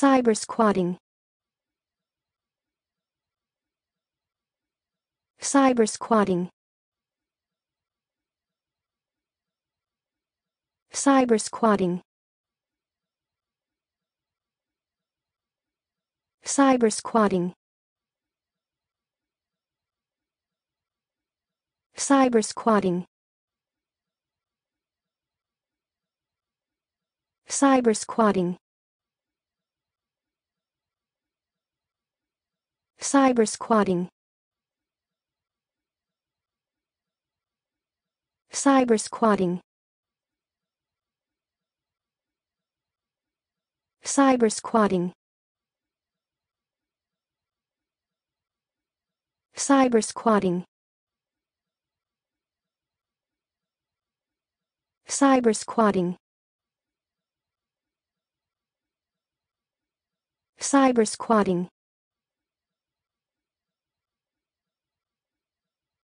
Cyber squatting. Cyber squatting. Cyber squatting. Cyber squatting. Cyber squatting. Cyber squatting. Cyber squatting. Cyber squatting. Cyber squatting. Cyber squatting. Cyber squatting. Cyber squatting.